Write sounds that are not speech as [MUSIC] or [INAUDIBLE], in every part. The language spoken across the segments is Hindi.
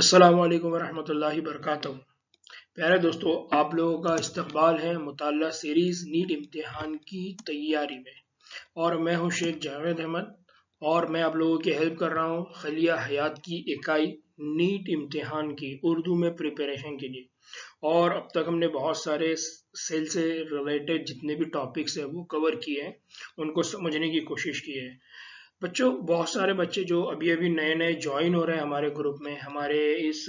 असलकम वालेकुम वरक प्यारे दोस्तों आप लोगों का इस्तबाल है मुताल सीरीज़ नीट इम्तहान की तैयारी में और मैं हूं शेख जावेद अहमद और मैं आप लोगों की हेल्प कर रहा हूं खलिया हयात की इकाई नीट इम्तहान की उर्दू में प्रिपरेशन के लिए और अब तक हमने बहुत सारे सेल से रिलेटेड जितने भी टॉपिक्स हैं वो कवर किए हैं उनको समझने की कोशिश की है बच्चों बहुत सारे बच्चे जो अभी अभी नए नए ज्वाइन हो रहे हैं हमारे ग्रुप में हमारे इस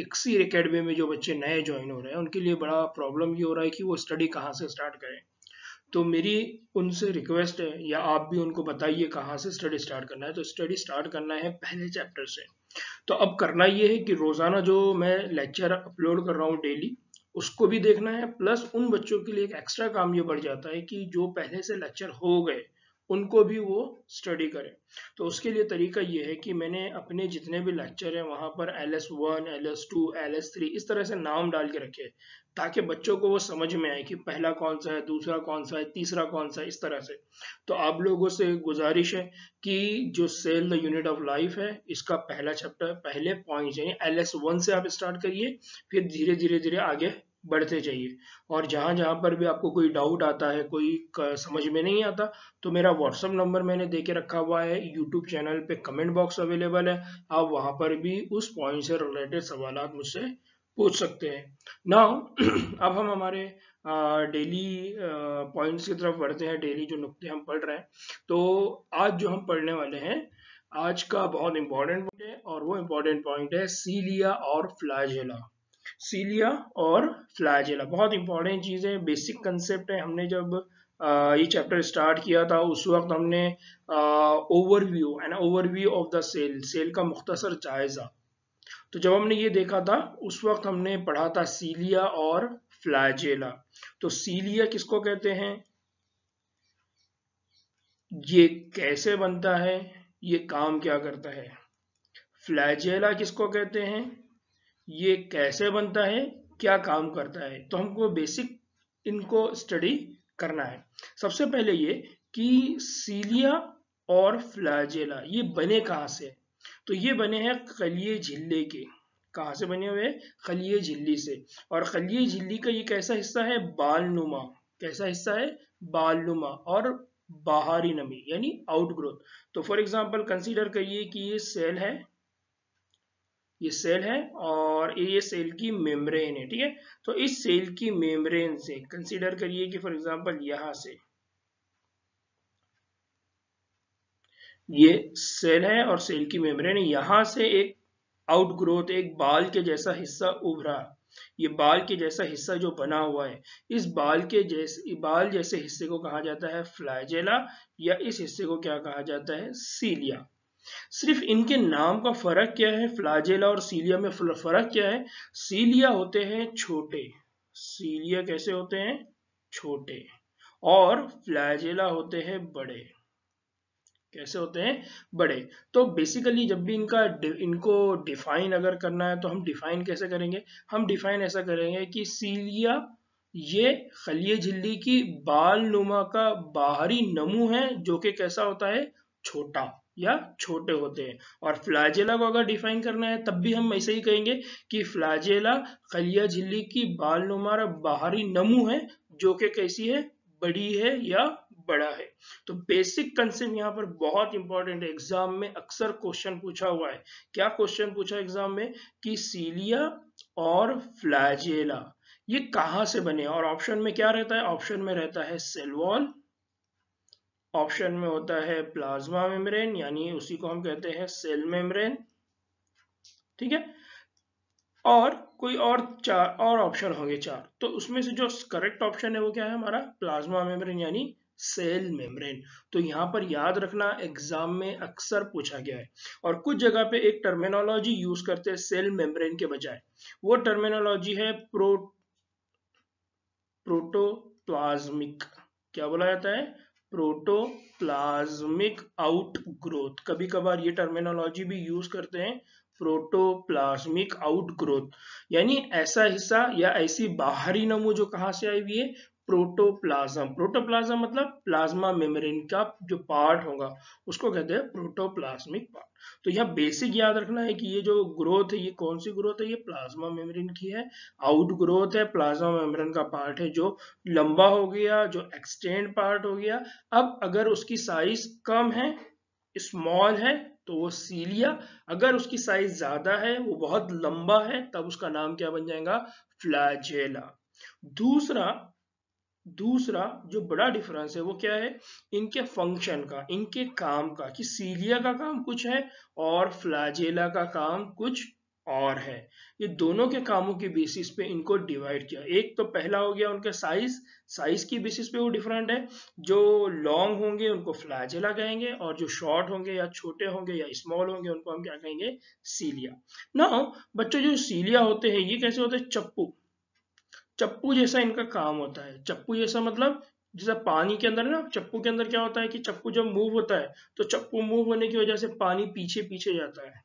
एक्सीर uh, अकेडमी में जो बच्चे नए ज्वाइन हो रहे हैं उनके लिए बड़ा प्रॉब्लम ये हो रहा है कि वो स्टडी कहाँ से स्टार्ट करें तो मेरी उनसे रिक्वेस्ट है या आप भी उनको बताइए कहाँ से स्टडी स्टार्ट करना है तो स्टडी स्टार्ट करना है पहले चैप्टर से तो अब करना ये है कि रोज़ाना जो मैं लेक्चर अपलोड कर रहा हूँ डेली उसको भी देखना है प्लस उन बच्चों के लिए एक एक्स्ट्रा काम ये बढ़ जाता है कि जो पहले से लेक्चर हो गए उनको भी वो स्टडी करें तो उसके लिए तरीका ये है कि मैंने अपने जितने भी लेक्चर हैं वहाँ पर L S one L S two L S three इस तरह से नाम डाल के रखे ताकि बच्चों को वो समझ में आए कि पहला कौन सा है दूसरा कौन सा है तीसरा कौन सा है इस तरह से तो आप लोगों से गुजारिश है कि जो cell the unit of life है इसका पहला चैप्टर पहले पॉइंट यानी एल एस वन से आप स्टार्ट करिए फिर धीरे धीरे धीरे आगे बढ़ते जाइए और जहाँ जहाँ पर भी आपको कोई डाउट आता है कोई समझ में नहीं आता तो मेरा व्हाट्सअप नंबर मैंने दे के रखा हुआ है यूट्यूब चैनल पे कमेंट बॉक्स अवेलेबल है आप वहाँ पर भी उस पॉइंट से रिलेटेड सवाल मुझसे पूछ सकते हैं ना [CLEARS THROAT] अब हम हमारे डेली पॉइंट्स की तरफ बढ़ते हैं डेली जो नुकते हम पढ़ रहे हैं तो आज जो हम पढ़ने वाले हैं आज का बहुत इम्पोर्टेंट पॉइंट है और वो इम्पोर्टेंट पॉइंट है सीलिया और फ्लाजेला सीलिया और फ्लाजेला बहुत इंपॉर्टेंट चीज़ है बेसिक कंसेप्ट है हमने जब ये चैप्टर स्टार्ट किया था उस वक्त हमने overview and overview of the cell cell का मुख्तसर जायजा तो जब हमने ये देखा था उस वक्त हमने पढ़ा था सीलिया और फ्लाजेला तो सीलिया किसको कहते हैं ये कैसे बनता है ये काम क्या करता है फ्लैजेला किसको कहते हैं ये कैसे बनता है क्या काम करता है तो हमको बेसिक इनको स्टडी करना है सबसे पहले ये कि सीलिया और फ्लाजेला ये बने कहाँ से तो ये बने हैं कलिए झिल्ले के कहाँ से बने हुए खलिए झिल्ली से और खलिए झिल्ली का ये कैसा हिस्सा है बालनुमा कैसा हिस्सा है बालनुमा और बाहरी नमी यानी आउटग्रोथ तो फॉर एग्जांपल कंसीडर करिए कि ये सेल है ये सेल है और ये सेल की मेम्ब्रेन है ठीक है तो इस सेल की मेम्ब्रेन से कंसीडर करिए कि फॉर एग्जांपल यहां से ये सेल है और सेल की मेम्ब्रेन यहां से एक आउटग्रोथ एक बाल के जैसा हिस्सा उभरा ये बाल के जैसा हिस्सा जो बना हुआ है इस बाल के जैसे बाल जैसे हिस्से को कहा जाता है फ्लाइजेला या इस हिस्से को क्या कहा जाता है सीलिया सिर्फ इनके नाम का फर्क क्या है फ्लाजेला और सीलिया में फर्क क्या है सीलिया होते हैं छोटे सीलिया कैसे होते हैं छोटे और फ्लाजेला होते हैं बड़े कैसे होते हैं बड़े तो बेसिकली जब भी इनका इनको डिफाइन अगर करना है तो हम डिफाइन कैसे करेंगे हम डिफाइन ऐसा करेंगे कि सीलिया ये खलिय झिल्ली की बाल नुमा का बाहरी नमू है जो कि कैसा होता है छोटा या छोटे होते हैं और फ्लाजेला को अगर डिफाइन करना है तब भी हम ऐसे ही कहेंगे कि फ्लाजेला कलिया झिल्ली की बाल नुमा बाहरी नमू है जो कि कैसी है बड़ी है या बड़ा है तो बेसिक कंसेप्ट यहाँ पर बहुत इंपॉर्टेंट है एग्जाम में अक्सर क्वेश्चन पूछा हुआ है क्या क्वेश्चन पूछा एग्जाम में कि सीलिया और फ्लाजेला ये कहां से बने और ऑप्शन में क्या रहता है ऑप्शन में रहता है सेलवॉल ऑप्शन में होता है प्लाज्मा मेम्ब्रेन यानी उसी को हम कहते हैं सेल मेम्ब्रेन ठीक है और कोई और चार और ऑप्शन होंगे चार तो उसमें से जो करेक्ट ऑप्शन है वो क्या है हमारा प्लाज्मा मेम्ब्रेन यानी सेल मेम्ब्रेन तो यहां पर याद रखना एग्जाम में अक्सर पूछा गया है और कुछ जगह पे एक टर्मिनोलॉजी यूज करते हैं सेल मेम्ब्रेन के बजाय वो टर्मिनोलॉजी है प्रो प्रोटोप्लाज्मिक क्या बोला जाता है प्रोटोप्लाज्मिक आउटग्रोथ कभी कभार ये टर्मिनोलॉजी भी यूज करते हैं प्रोटोप्लाज्मिक आउटग्रोथ यानी ऐसा हिस्सा या ऐसी बाहरी नमू जो कहाँ से आई हुई है प्रोटोप्लाज्म प्रोटोप्लाज्म मतलब प्लाज्मा मेम्ब्रेन का जो पार्ट होगा उसको कहते हैं प्रोटोप्लाज्मिक पार्ट तो यहाँ बेसिक याद रखना है कि ये जो ग्रोथ है ये कौन सी ग्रोथ है ये प्लाज्मा मेम्ब्रेन की है आउट ग्रोथ है प्लाज्मा मेम्ब्रेन का पार्ट है जो लंबा हो गया जो एक्सटेंड पार्ट हो गया अब अगर उसकी साइज कम है स्मॉल है तो वो सीलिया अगर उसकी साइज ज्यादा है वो बहुत लंबा है तब उसका नाम क्या बन जाएगा फ्लाजेला दूसरा दूसरा जो बड़ा डिफरेंस है वो क्या है इनके फंक्शन का इनके काम का कि सीलिया का काम कुछ है और फ्लाजेला का काम कुछ और है ये दोनों के कामों के बेसिस पे इनको डिवाइड किया एक तो पहला हो गया उनके साइज साइज की बेसिस पे वो डिफरेंट है जो लॉन्ग होंगे उनको फ्लाजेला कहेंगे और जो शॉर्ट होंगे या छोटे होंगे या स्मॉल होंगे उनको हम क्या कहेंगे सीलिया ना बच्चों जो सीलिया होते हैं ये कैसे होते हैं चप्पू चप्पू जैसा इनका काम होता है चप्पू जैसा मतलब जैसे पानी के अंदर ना चप्पू के अंदर क्या होता है कि चप्पू जब मूव होता है तो चप्पू मूव होने की वजह से पानी पीछे पीछे जाता है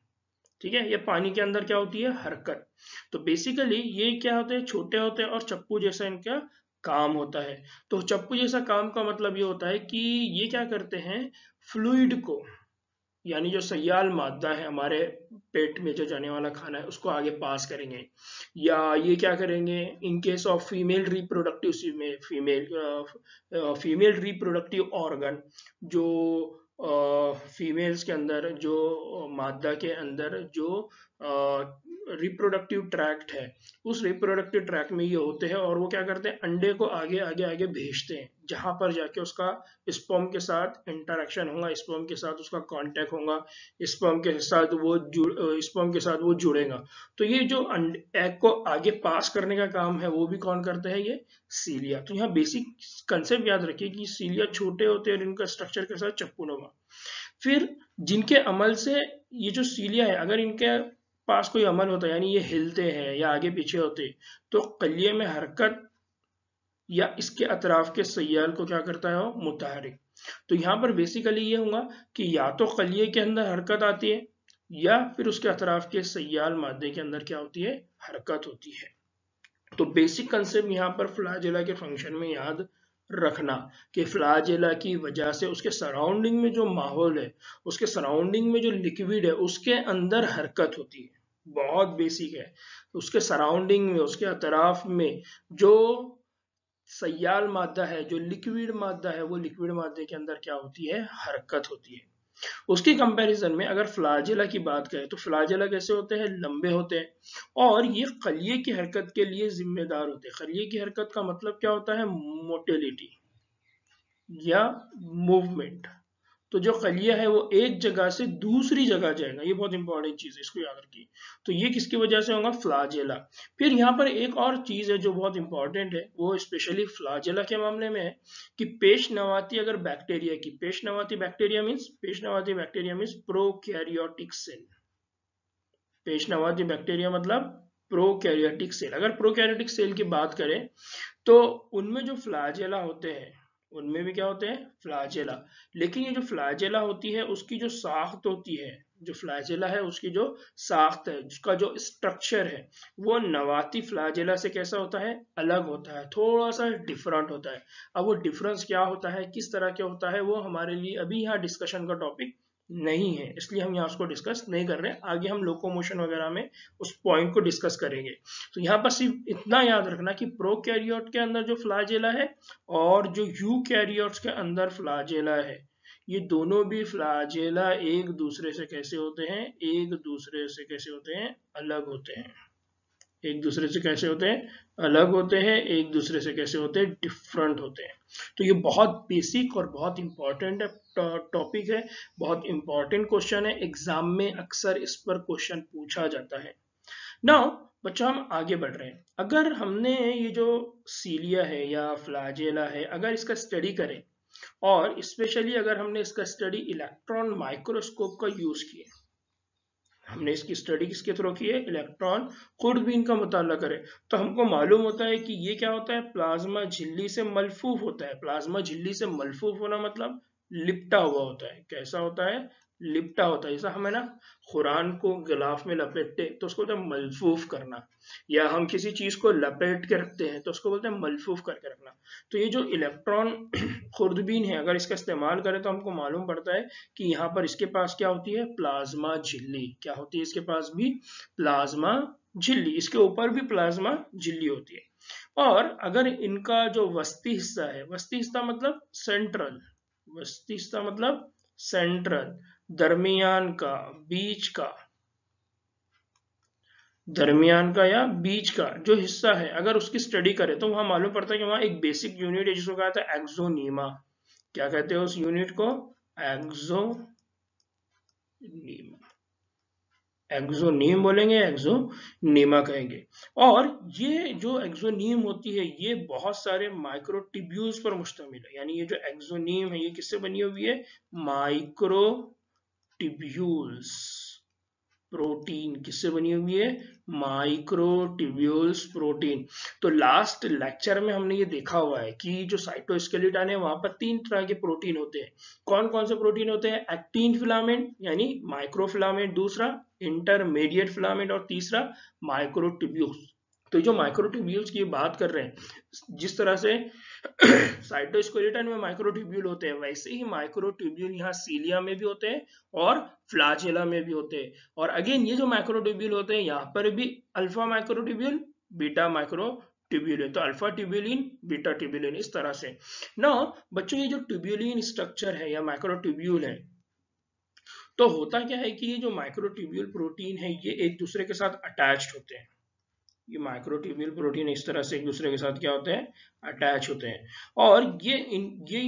ठीक है ये पानी के अंदर क्या होती है हरकत तो बेसिकली ये क्या होते हैं छोटे होते हैं और चप्पू जैसा इनका काम होता है तो चप्पू जैसा काम का मतलब ये होता है कि ये क्या करते हैं फ्लूड को यानी जो सयाल मादा है हमारे पेट में जो जाने वाला खाना है उसको आगे पास करेंगे या ये क्या करेंगे in case of female reproductive में फीमेल फीमेल रिप्रोडक्टिव ऑर्गन जो फीमेल्स के अंदर जो मादा के अंदर जो रिप्रोडक्टिव ट्रैक्ट है उस रिप्रोडक्टिव ट्रैक्ट में ये होते हैं और वो क्या करते हैं अंडे को आगे आगे आगे भेजते हैं जहां पर जाके उसका स्पर्म के साथ इंटरेक्शन होगा स्पर्म के साथ उसका कांटेक्ट होगा स्पर्म के साथ वो स्पर्म के साथ वो जुड़ेगा तो ये जो एग को आगे पास करने का काम है वो भी कौन करते हैं ये सीलिया तो यहाँ बेसिक कंसेप्ट याद रखिए कि सीलिया छोटे होते हैं और इनका स्ट्रक्चर के साथ चप्पू फिर जिनके अमल से ये जो सीलिया है अगर इनके पास कोई अमल होता है यानी ये हिलते हैं या आगे पीछे होते तो कलिए में हरकत या इसके अतराफ के सयाल को क्या करता है वो मुतहरक तो यहाँ पर बेसिकली ये होगा कि या तो कलिए के अंदर हरकत आती है या फिर उसके अतराफ के सयाल मादे के अंदर क्या होती है हरकत होती है तो बेसिक कंसेप्ट यहाँ पर फ्लाजिला के फंक्शन में याद रखना कि फ्लाजेला की वजह से उसके सराउंडिंग में जो माहौल है उसके सराउंडिंग में जो लिक्विड है उसके अंदर हरकत होती है बहुत बेसिक है उसके सराउंडिंग में उसके अतराफ में जो सयाल मादा है जो लिक्विड मादा है वो लिक्विड मादे के अंदर क्या होती है हरकत होती है उसकी कंपैरिजन में अगर फ्लाजिला की बात करें तो फ्लाजिला कैसे होते हैं लंबे होते हैं और ये खलिए की हरकत के लिए जिम्मेदार होते हैं खलिए की हरकत का मतलब क्या होता है मोटेलिटी या मूवमेंट तो जो कलिया है वो एक जगह से दूसरी जगह जाएगा ये बहुत इंपॉर्टेंट चीज है इसको याद रखिए तो ये किसकी वजह से होगा फ्लाजेला फिर यहाँ पर एक और चीज है जो बहुत इंपॉर्टेंट है वो स्पेशली फ्लाजेला के मामले में है कि पेश नवाती अगर बैक्टीरिया की पेश नवाती बैक्टीरिया मीन्स पेश नवाती बैक्टीरिया मीन्स प्रोकैरियोटिक सेल पेश नवाती बैक्टीरिया मतलब प्रोकैरियोटिक सेल अगर प्रोकैरियोटिक सेल की बात करें तो उनमें जो फ्लाजेला होते हैं उनमें भी क्या होते हैं फ्लाजेला लेकिन ये जो फ्लाजेला होती है उसकी जो साख्त होती है जो फ्लाजेला है उसकी जो साख्त है उसका जो स्ट्रक्चर है वो नवाती फ्लाजेला से कैसा होता है अलग होता है थोड़ा सा डिफरेंट होता है अब वो डिफरेंस क्या होता है किस तरह के होता है वो हमारे लिए अभी यहाँ डिस्कशन का टॉपिक नहीं है इसलिए हम यहाँ उसको डिस्कस नहीं कर रहे आगे हम लोकोमोशन वगैरह में उस पॉइंट को डिस्कस करेंगे तो यहाँ पर सिर्फ इतना याद रखना कि प्रो कैरियोट के अंदर जो फ्लाजेला है और जो यू कैरियोट्स के अंदर फ्लाजेला है ये दोनों भी फ्लाजेला एक दूसरे से कैसे होते हैं एक दूसरे से कैसे होते हैं अलग होते हैं एक दूसरे से कैसे होते हैं अलग होते हैं एक दूसरे से कैसे होते हैं डिफरेंट होते हैं तो ये बहुत बेसिक और बहुत इंपॉर्टेंट है टॉपिक है बहुत इंपॉर्टेंट क्वेश्चन है एग्जाम में अक्सर इस पर क्वेश्चन पूछा जाता है नाउ बच्चों हम आगे बढ़ रहे हैं अगर हमने ये जो सीलिया है या फ्लाजेला है अगर इसका स्टडी करें और स्पेशली अगर हमने इसका स्टडी इलेक्ट्रॉन माइक्रोस्कोप का यूज किया हमने इसकी स्टडी किसके थ्रू की है इलेक्ट्रॉन खुद भी इनका मुताला करे तो हमको मालूम होता है कि ये क्या होता है प्लाज्मा झिल्ली से मलफूफ होता है प्लाज्मा झिल्ली से मलफूफ होना मतलब लिपटा हुआ होता है कैसा होता है लिपटा होता है जैसा हमें ना कुरान को गिलाफ में लपेटते तो उसको बोलते हैं मलफूफ करना या हम किसी चीज को लपेट के रखते हैं तो उसको बोलते हैं मलफूफ करके रखना तो ये जो इलेक्ट्रॉन [CLEARS THROAT] खुर्दबीन है अगर इसका इस्तेमाल करें तो हमको मालूम पड़ता है कि यहाँ पर इसके पास क्या होती है प्लाज्मा झिल्ली क्या होती है इसके पास भी प्लाज्मा झिल्ली इसके ऊपर भी प्लाज्मा झिल्ली होती है और अगर इनका जो वस्ती हिस्सा है वस्ती हिस्सा मतलब सेंट्रल वस्तिष्ठा मतलब सेंट्रल दरमियान का बीच का दरमियान का या बीच का जो हिस्सा है अगर उसकी स्टडी करें तो वहां मालूम पड़ता है कि वहां एक बेसिक यूनिट है जिसको कहा था एक्सोनीमा क्या कहते हैं उस यूनिट को नीमा एक्जोनीम बोलेंगे एक्जोनीमा कहेंगे और ये जो एक्जोनीम होती है ये बहुत सारे माइक्रोटिब्यूल्स पर मुश्तमिल है यानी ये जो एक्जोनीम है ये किससे बनी हुई है माइक्रोटिब्यूल्स प्रोटीन किससे बनी हुई है माइक्रोटिब्यूल्स प्रोटीन तो लास्ट लेक्चर में हमने ये देखा हुआ है कि जो साइटोस्केलेटन है वहां पर तीन तरह के प्रोटीन होते हैं कौन कौन से प्रोटीन होते हैं एक्टिन फिलामेंट यानी माइक्रोफिलामेंट दूसरा इंटरमीडिएट फिलामेंट और तीसरा माइक्रोटिब्यूल्स तो जो माइक्रोट्यूब्यूल्स की बात कर रहे हैं जिस तरह से साइटोस्केलेटन [CLEARS THROAT] में माइक्रोट्यूब्यूल होते हैं वैसे ही माइक्रोट्यूब्यूल यहाँ सीलिया में भी होते हैं और फ्लाजेला में भी होते हैं और अगेन ये जो माइक्रोट्यूब्यूल होते हैं यहाँ पर भी अल्फा माइक्रोट्यूब्यूल बीटा माइक्रो है तो अल्फा ट्यूब्यूलिन बीटा ट्यूब्यूलिन इस तरह से ना बच्चों ये जो ट्यूब्यूलिन स्ट्रक्चर है या माइक्रोट्यूब्यूल है तो होता क्या है कि ये जो माइक्रोट्यूब्यूल प्रोटीन है ये एक दूसरे के साथ अटैच होते हैं ये माइक्रोट्यूब्यूल प्रोटीन इस तरह से एक दूसरे के साथ क्या होते हैं अटैच होते हैं और ये इन ये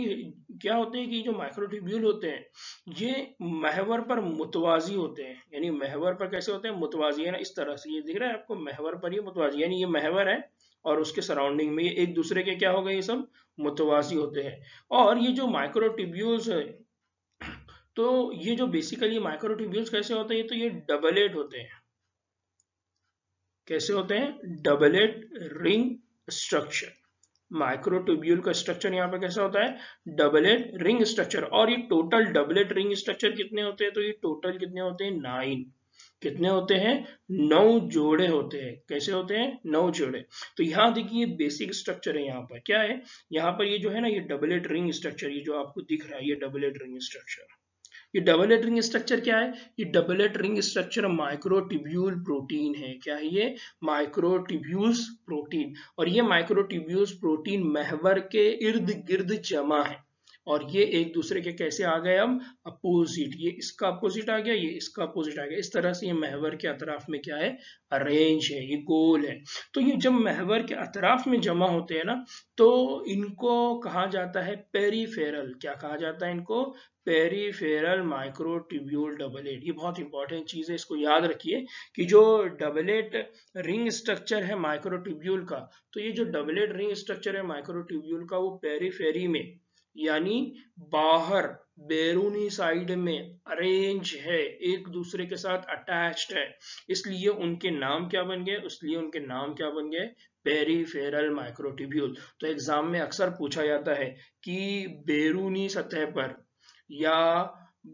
क्या होते हैं कि जो माइक्रोट्यूब्यूल होते हैं ये महवर पर मुतवाजी होते हैं यानी महवर पर कैसे होते हैं मुतवाजी है ना इस तरह से ये दिख रहा है आपको महवर पर ये मुतवाजी यानी ये महवर है और उसके सराउंडिंग में ये एक दूसरे के क्या हो गए ये सब मुतवाजी होते हैं और ये जो माइक्रोट्यूब्यूल्स तो ये जो बेसिकली माइक्रोट्यूब्यूल्स कैसे होते हैं तो ये डबल एड होते हैं कैसे होते हैं डबलेट रिंग स्ट्रक्चर माइक्रोट्यूब्यूल का स्ट्रक्चर यहाँ पे कैसा होता है डबलेट रिंग स्ट्रक्चर और ये टोटल डबलेट रिंग स्ट्रक्चर कितने होते हैं तो ये टोटल कितने होते हैं नाइन कितने होते हैं नौ जोड़े होते हैं कैसे होते हैं नौ जोड़े तो यहाँ देखिए बेसिक स्ट्रक्चर है यहाँ पर क्या है यहाँ पर ये जो है ना ये डबलेट रिंग स्ट्रक्चर ये जो आपको दिख रहा है ये डबलेट रिंग स्ट्रक्चर ये डबल एट रिंग स्ट्रक्चर क्या है ये doublet ring structure microtubule protein है क्या है ये माइक्रोटिब्यूल्स प्रोटीन और ये माइक्रोटिब्यूल्स प्रोटीन महवर के इर्द गिर्द जमा है और ये एक दूसरे के कैसे आ गए हम अपोजिट ये इसका अपोजिट आ गया ये इसका अपोजिट आ गया इस तरह से ये महवर के अतराफ में क्या है अरेंज है ये गोल है तो ये जब महवर के अतराफ में जमा होते हैं ना तो इनको कहा जाता है पेरीफेरल क्या कहा जाता है इनको पेरीफेरल माइक्रोट्यूब्यूल डबल एट ये बहुत इंपॉर्टेंट चीज़ है इसको याद रखिए कि जो डबल एट रिंग स्ट्रक्चर है माइक्रोट्यूब्यूल का तो ये जो डबल एट रिंग स्ट्रक्चर है माइक्रोट्यूब्यूल का वो पेरीफेरी में यानी बाहर बैरूनी साइड में अरेंज है एक दूसरे के साथ अटैच्ड है इसलिए उनके नाम क्या बन गए इसलिए उनके नाम क्या बन गए पेरीफेरल माइक्रोटिब्यूल तो एग्जाम में अक्सर पूछा जाता है कि बैरूनी सतह पर या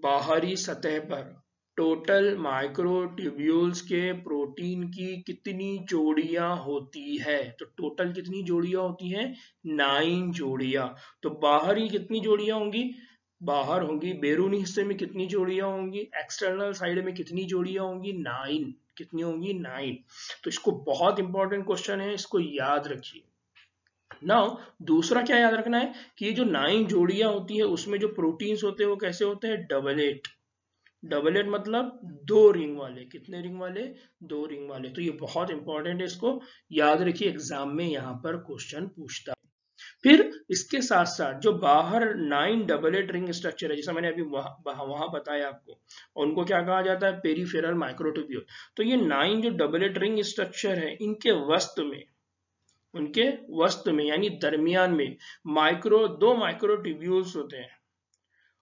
बाहरी सतह पर टोटल माइक्रोट्यूब्यूल्स के प्रोटीन की कितनी जोड़ियां होती है तो टोटल कितनी जोड़ियां होती हैं नाइन जोड़ियां तो बाहर ही कितनी जोड़ियां होंगी बाहर होंगी बेरूनी हिस्से में कितनी जोड़ियां होंगी एक्सटर्नल साइड में कितनी जोड़ियां होंगी नाइन कितनी होंगी नाइन तो इसको बहुत इंपॉर्टेंट क्वेश्चन है इसको याद रखिए नाउ दूसरा क्या याद रखना है कि ये जो नाइन जोड़ियां होती है उसमें जो प्रोटीन्स होते हैं वो कैसे होते हैं डबल एट डबल एड मतलब दो रिंग वाले कितने रिंग वाले दो रिंग वाले तो ये बहुत इंपॉर्टेंट है इसको याद रखिए एग्जाम में यहाँ पर क्वेश्चन पूछता है फिर इसके साथ साथ जो बाहर nine doublet ring structure है जैसा मैंने अभी वहां वह बताया आपको उनको क्या कहा जाता है पेरीफेरल माइक्रोटोब्यूल तो ये नाइन जो डबल एट रिंग स्ट्रक्चर है इनके वस्त में उनके वस्त में यानी दरमियान में माइक्रो दो माइक्रोटिब्यूल्स होते हैं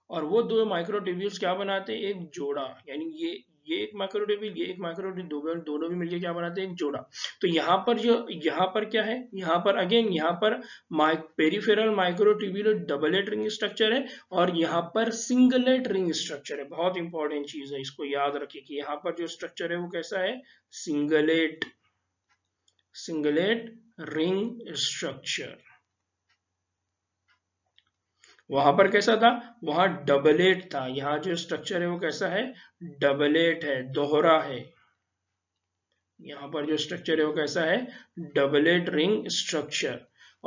और वो दो माइक्रोटिब्यूल्स क्या बनाते हैं एक जोड़ा यानी ये ये एक माइक्रोटिब्यूल ये एक माइक्रोटिब्यूल दोनों दोनों भी मिलकर क्या बनाते हैं एक जोड़ा तो यहाँ पर जो यहाँ पर क्या है यहाँ पर अगेन यहाँ पर माइक peripheral microtubule doublet ring structure है और यहाँ पर सिंगलेट रिंग स्ट्रक्चर है बहुत इंपॉर्टेंट चीज है इसको याद रखिए कि यहाँ पर जो स्ट्रक्चर है वो कैसा है सिंगलेट सिंगलेट रिंग स्ट्रक्चर वहां पर कैसा था वहां डबलेट था यहां जो स्ट्रक्चर है वो कैसा है डबलेट है दोहरा है यहां पर जो स्ट्रक्चर है वो कैसा है डबलेट रिंग स्ट्रक्चर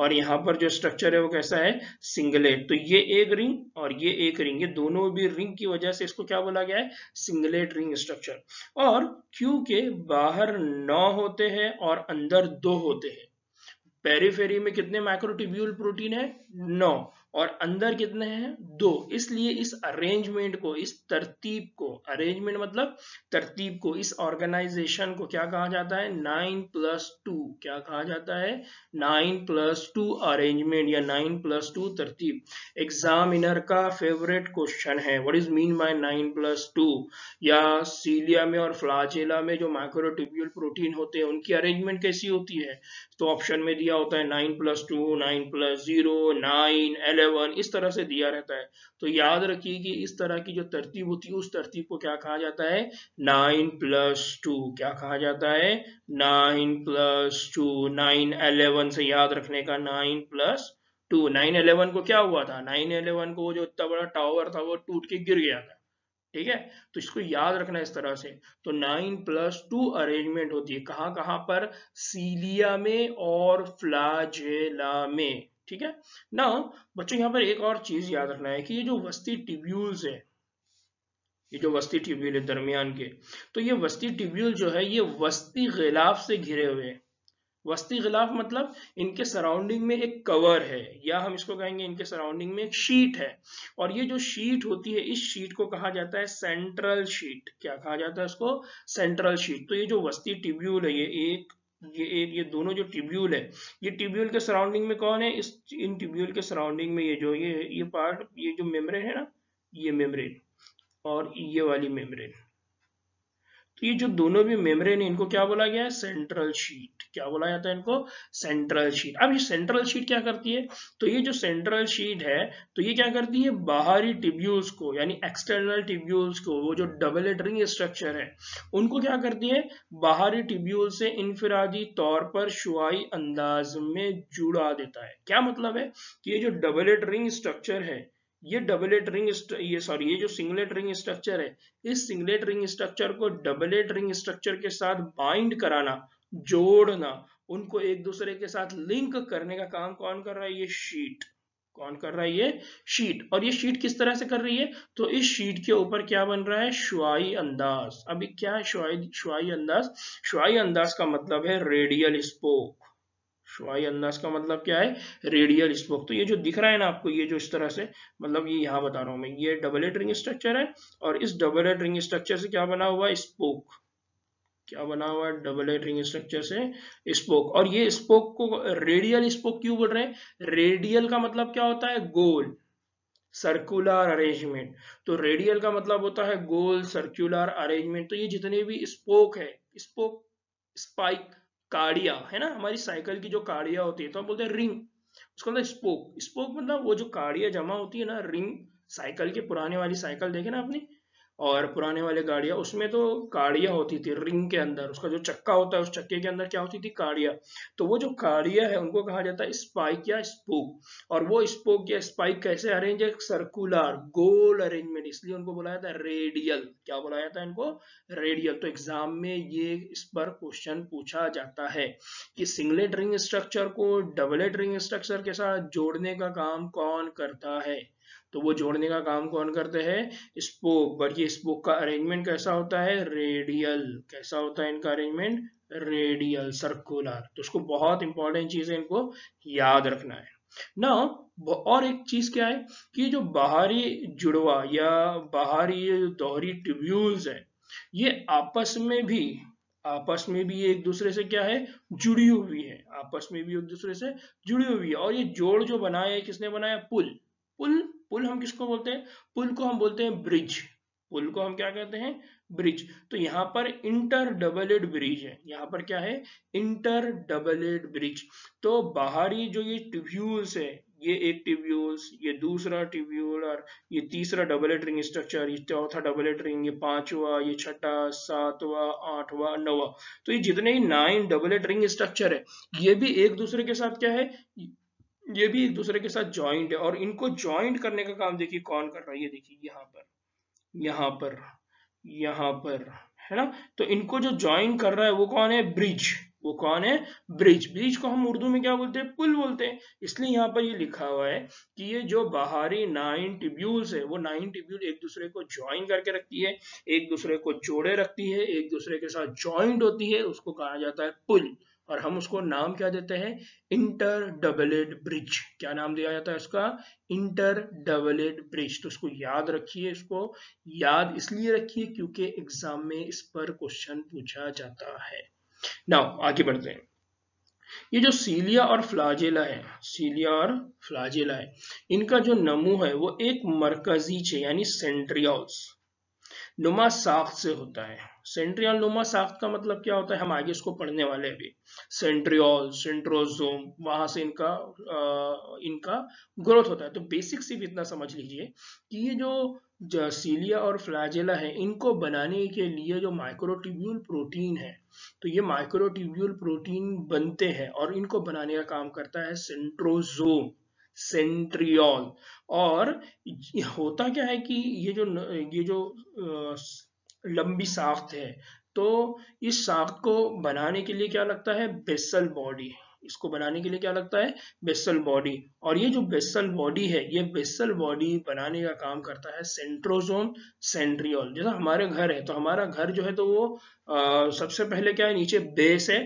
और यहां पर जो स्ट्रक्चर है वो कैसा है सिंगलेट तो ये एक रिंग और ये एक रिंग ये दोनों भी रिंग की वजह से इसको क्या बोला गया है सिंगलेट रिंग स्ट्रक्चर और क्यू के बाहर नौ होते हैं और अंदर दो होते हैं पेरीफेरी में कितने माइक्रोटिब्यूल प्रोटीन है नौ और अंदर कितने हैं दो इसलिए इस अरेंजमेंट को इस तरतीब को अरेंजमेंट मतलब तरतीब को इस ऑर्गेनाइजेशन को क्या कहा जाता है नाइन प्लस टू क्या कहा जाता है नाइन प्लस टू अरेंजमेंट या नाइन प्लस टू तरतीब एग्जामिनर का फेवरेट क्वेश्चन है what is mean by nine plus two या सीलिया में और फ्लाजेला में जो माइक्रोटिब्यूल प्रोटीन होते हैं उनकी अरेंजमेंट कैसी होती है तो ऑप्शन में दिया होता है nine plus two nine plus zero nine एल 11 इस तरह से दिया रहता है तो याद रखिए कि इस तरह की जो तरतीब होती है उस तरतीब को क्या कहा जाता है नाइन प्लस टू क्या कहा जाता है nine plus two nine eleven से याद रखने का nine plus two nine eleven को क्या हुआ था नाइन अलेवन को जो इतना बड़ा टावर था वो टूट के गिर गया था ठीक है तो इसको याद रखना इस तरह से तो नाइन प्लस टू अरेंजमेंट होती है कहां कहां पर सीलिया में और फ्लाजेला में ठीक है ना बच्चों यहाँ पर एक और चीज याद रखना है कि ये जो वस्ती ट्यूब्यूल्स है ये जो वस्ती ट्यूब्यूल है दरमियान के तो ये वस्ती ट्यूब्यूल जो है ये वस्ती गिलाफ से घिरे हुए हैं वस्ती गिलाफ मतलब इनके सराउंडिंग में एक कवर है या हम इसको कहेंगे इनके सराउंडिंग में एक शीट है और ये जो शीट होती है इस शीट को कहा जाता है सेंट्रल शीट क्या कहा जाता है इसको सेंट्रल शीट तो ये जो वस्ती ट्यूब्यूल है ये एक ये ये दोनों जो ट्यूब्यूल है ये ट्यूब्यूल के सराउंडिंग में कौन है इस इन ट्यूब्यूल के सराउंडिंग में ये जो ये ये पार्ट ये जो मेम्ब्रेन है ना ये मेम्ब्रेन और ये वाली मेम्ब्रेन तो ये जो दोनों भी ने इनको क्या बोला गया है सेंट्रल शीट क्या बोला जाता है इनको सेंट्रल शीट अब ये सेंट्रल शीट क्या करती है तो ये जो सेंट्रल शीट है तो ये क्या करती है बाहरी टिब्यूल्स को यानी एक्सटर्नल टिब्यूल्स को वो जो डबल एटरिंग स्ट्रक्चर है उनको क्या करती है बाहरी टिब्यूल से इनफिरादी तौर पर शुआई अंदाज में जुड़ा देता है क्या मतलब है कि ये जो डबल एटरिंग रिंग स्ट्रक्चर है ये डबलेट रिंग ये सॉरी ये जो सिंगलेट रिंग स्ट्रक्चर है इस सिंगलेट रिंग स्ट्रक्चर को डबलेट रिंग स्ट्रक्चर के साथ बाइंड कराना जोड़ना उनको एक दूसरे के साथ लिंक करने का काम कौन कर रहा है ये शीट कौन कर रहा है ये शीट और ये शीट किस तरह से कर रही है तो इस शीट के ऊपर क्या बन रहा है शुआई अंदाज अभी क्या है शुआई शुआई अंदाज शुआई अंदाज का मतलब है रेडियल स्पोक शुआई अंदाज का मतलब क्या है रेडियल स्पोक तो ये जो दिख रहा है ना आपको ये जो इस तरह से मतलब ये यहाँ बता रहा हूँ मैं ये डबल एड रिंग स्ट्रक्चर है और इस डबल एड रिंग स्ट्रक्चर से क्या बना हुआ स्पोक क्या बना हुआ डबल एड रिंग स्ट्रक्चर से स्पोक और ये स्पोक को रेडियल स्पोक क्यों बोल रहे हैं रेडियल का मतलब क्या होता है गोल सर्कुलर अरेंजमेंट तो रेडियल का मतलब होता है गोल सर्कुलर अरेंजमेंट तो ये जितने भी स्पोक है स्पोक स्पाइक काड़िया है ना हमारी साइकिल की जो काड़िया होती है तो हम बोलते हैं रिंग उसको हैं स्पोक स्पोक मतलब वो जो काड़िया जमा होती है ना रिंग साइकिल के पुराने वाली साइकिल देखे ना आपने और पुराने वाले गाड़िया उसमें तो काड़िया होती थी रिंग के अंदर उसका जो चक्का होता है उस चक्के के अंदर क्या होती थी काड़िया तो वो जो काड़िया है उनको कहा जाता है स्पाइक या स्पोक और वो स्पोक या स्पाइक कैसे अरेंज है सर्कुलर गोल अरेंजमेंट इसलिए उनको बुलाया था रेडियल क्या बुलाया था इनको रेडियल तो एग्जाम में ये इस पर क्वेश्चन पूछा जाता है कि सिंगलेट रिंग स्ट्रक्चर को डबलेट रिंग स्ट्रक्चर के साथ जोड़ने का काम कौन करता है तो वो जोड़ने का काम कौन करते हैं स्पोक और ये स्पोक का अरेंजमेंट कैसा होता है रेडियल कैसा होता है इनका अरेंजमेंट रेडियल सर्कुलर तो उसको बहुत इंपॉर्टेंट चीज है इनको याद रखना है ना और एक चीज क्या है कि जो बाहरी जुड़वा या बाहरी दोहरी ट्यूब्यूल्स है ये आपस में भी आपस में भी एक दूसरे से क्या है जुड़ी हुई है आपस में भी एक दूसरे से जुड़ी हुई है और ये जोड़ जो बनाया है किसने बनाया पुल पुल पुल हम किसको बोलते हैं पुल को हम बोलते हैं ब्रिज पुल को हम क्या कहते हैं ब्रिज तो यहाँ पर इंटर डबल एड ब्रिज है यहाँ पर क्या है इंटर डबल एड ब्रिज तो बाहरी जो ये ट्यूब्यूल्स है ये एक ट्यूब्यूल्स ये दूसरा ट्यूब्यूल और ये तीसरा डबल एड रिंग स्ट्रक्चर ये चौथा डबल एड रिंग ये पांचवा ये छठा सातवा आठवा नवा तो ये जितने ही nine doublet ring structure है ये भी एक दूसरे के साथ क्या है ये भी एक दूसरे के साथ ज्वाइंट है और इनको ज्वाइंट करने का काम देखिए कौन कर रहा है ये देखिए यहाँ पर यहाँ पर यहाँ पर है ना तो इनको जो ज्वाइन कर रहा है वो कौन है ब्रिज वो कौन है ब्रिज ब्रिज को हम उर्दू में क्या बोलते हैं पुल बोलते हैं इसलिए यहाँ पर ये लिखा हुआ है कि ये जो बाहरी नाइन टिब्यूल्स है वो नाइन टिब्यूल एक दूसरे को ज्वाइन करके रखती है एक दूसरे को जोड़े रखती है एक दूसरे के साथ ज्वाइंट होती है उसको कहा जाता है पुल और हम उसको नाम क्या देते हैं इंटर डबलेड ब्रिज क्या नाम दिया जाता है उसका इंटर डबलेड ब्रिज तो इसको याद रखिए इसको याद इसलिए रखिए क्योंकि एग्जाम में इस पर क्वेश्चन पूछा जाता है नाउ आगे बढ़ते हैं ये जो सीलिया और फ्लाजेला है सीलिया और फ्लाजेला है इनका जो नमू है वो एक मरकजी चे यानी सेंट्रियोल्स नुमा साख्त से होता है सेंट्रियल नुमा साख्त का मतलब क्या होता है हम आगे इसको पढ़ने वाले अभी सेंट्रियोल सेंट्रोजोम वहां से इनका आ, इनका ग्रोथ होता है तो बेसिक सिर्फ इतना समझ लीजिए कि ये जो सीलिया और फ्लाजेला है इनको बनाने के लिए जो माइक्रोट्यूब्यूल प्रोटीन है तो ये माइक्रोट्यूब्यूल प्रोटीन बनते हैं और इनको बनाने का काम करता है सेंट्रोजोम सेंट्रियोल और होता क्या है कि ये जो ये जो लंबी साख्त है तो इस साख्त को बनाने के लिए क्या लगता है बेसल बॉडी इसको बनाने के लिए क्या लगता है बेसल बॉडी और ये जो बेसल बॉडी है ये बेसल बॉडी बनाने का काम करता है सेंट्रोजोन सेंट्रियोल जैसा हमारे घर है तो हमारा घर जो है तो वो आ, सबसे पहले क्या है नीचे बेस है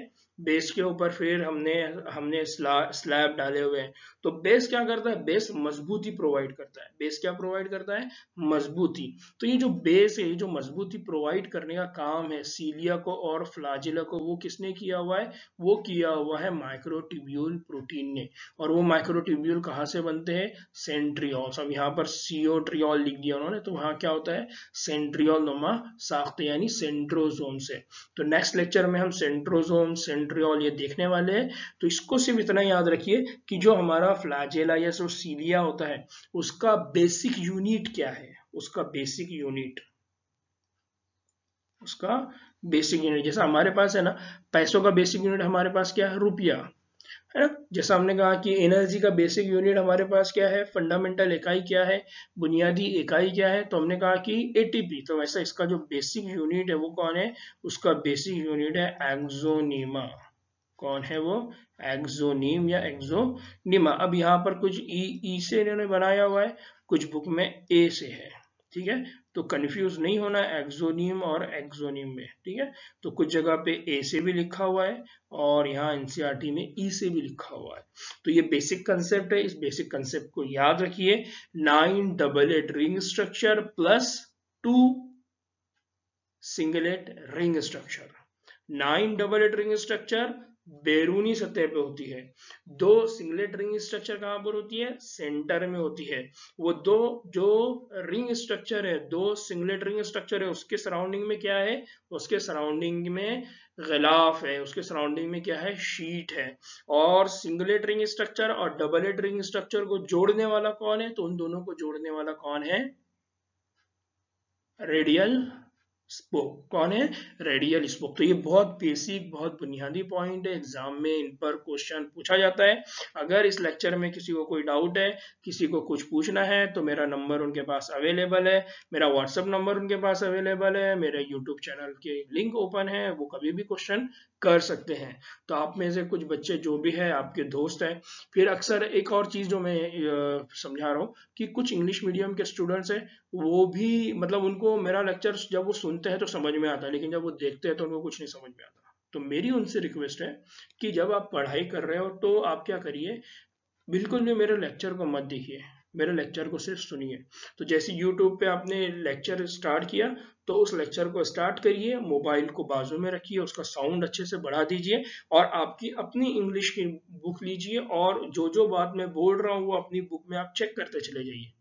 बेस के ऊपर फिर हमने हमने स्लैब डाले हुए हैं तो बेस क्या करता है बेस मजबूती प्रोवाइड करता है बेस क्या प्रोवाइड करता है मजबूती तो ये जो बेस है ये जो मजबूती प्रोवाइड करने का काम है सीलिया को और फ्लाजिला को वो किसने किया हुआ है वो किया हुआ है माइक्रोटिब्यूल प्रोटीन ने और वो माइक्रोटिब्यूल कहाँ से बनते हैं सेंट्रियोल्स अब यहाँ पर सीओट्रियोल लिख दिया उन्होंने तो वहाँ क्या होता है सेंट्रियोल नुमा साख्त यानी सेंट्रोजोम से तो नेक्स्ट लेक्चर में हम सेंट्रोजोम सेंट्रो सेंट्रियोल ये देखने वाले हैं तो इसको सिर्फ इतना याद रखिए कि जो हमारा फ्लाजेला या जो सीलिया होता है उसका बेसिक यूनिट क्या है उसका बेसिक यूनिट उसका बेसिक यूनिट जैसा हमारे पास है ना पैसों का बेसिक यूनिट हमारे पास क्या है रुपया है ना जैसा हमने कहा कि एनर्जी का बेसिक यूनिट हमारे पास क्या है फंडामेंटल इकाई क्या है बुनियादी इकाई क्या है तो हमने कहा कि एटीपी तो वैसा इसका जो बेसिक यूनिट है वो कौन है उसका बेसिक यूनिट है एक्जोनीमा कौन है वो एक्जोनीम या एक्जोनीमा अब यहाँ पर कुछ ई e, e से इन्होंने बनाया हुआ है कुछ बुक में ए से है ठीक है तो कंफ्यूज नहीं होना एक्सोनियम और एक्सोनियम में ठीक है तो कुछ जगह पे ए से भी लिखा हुआ है और यहाँ एनसीआरटी e में ई e से भी लिखा हुआ है तो ये बेसिक कंसेप्ट है इस बेसिक कंसेप्ट को याद रखिए nine doublet ring structure plus two singlet ring structure nine doublet ring structure बैरूनी सतह पे होती है दो सिंगलेट रिंग स्ट्रक्चर कहां पर होती है सेंटर में होती है वो दो जो रिंग स्ट्रक्चर है दो सिंगलेट रिंग स्ट्रक्चर है उसके सराउंडिंग में क्या है उसके सराउंडिंग में गलाफ है उसके सराउंडिंग में क्या है शीट है और सिंगलेट रिंग स्ट्रक्चर और डबल एट रिंग स्ट्रक्चर को जोड़ने वाला कौन है तो उन दोनों को जोड़ने वाला कौन है रेडियल स्पोक कौन है रेडियल स्पोक तो ये बहुत बेसिक बहुत बुनियादी पॉइंट है एग्जाम में इन पर क्वेश्चन पूछा जाता है अगर इस लेक्चर में किसी को कोई डाउट है किसी को कुछ पूछना है तो मेरा नंबर उनके पास अवेलेबल है मेरा व्हाट्सअप नंबर उनके पास अवेलेबल है मेरे यूट्यूब चैनल के लिंक ओपन है वो कभी भी क्वेश्चन कर सकते हैं तो आप में से कुछ बच्चे जो भी है आपके दोस्त हैं फिर अक्सर एक और चीज़ जो मैं समझा रहा हूँ कि कुछ इंग्लिश मीडियम के स्टूडेंट्स हैं वो भी मतलब उनको मेरा लेक्चर जब वो सुनते हैं तो समझ में आता है लेकिन जब वो देखते हैं तो उनको कुछ नहीं समझ में आता तो मेरी उनसे रिक्वेस्ट है कि जब आप पढ़ाई कर रहे हो तो आप क्या करिए बिल्कुल भी मेरे लेक्चर को मत देखिए मेरे लेक्चर को सिर्फ सुनिए तो जैसे यूट्यूब पे आपने लेक्चर स्टार्ट किया तो उस लेक्चर को स्टार्ट करिए मोबाइल को बाजू में रखिए उसका साउंड अच्छे से बढ़ा दीजिए और आपकी अपनी इंग्लिश की बुक लीजिए और जो जो बात मैं बोल रहा हूँ वो अपनी बुक में आप चेक करते चले जाइए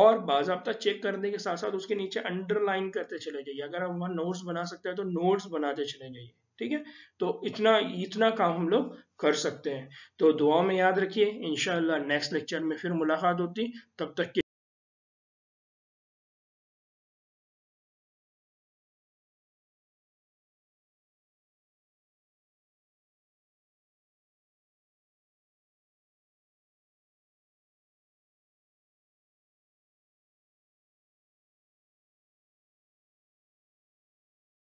और बाजाबता चेक करने के साथ साथ उसके नीचे अंडरलाइन करते चले जाइए अगर आप वहाँ नोट्स बना सकते हैं तो नोट्स बनाते चले जाइए ठीक है तो इतना इतना काम हम लोग कर सकते हैं तो दुआ में याद रखिए इनशाला नेक्स्ट लेक्चर में फिर मुलाकात होती तब तक के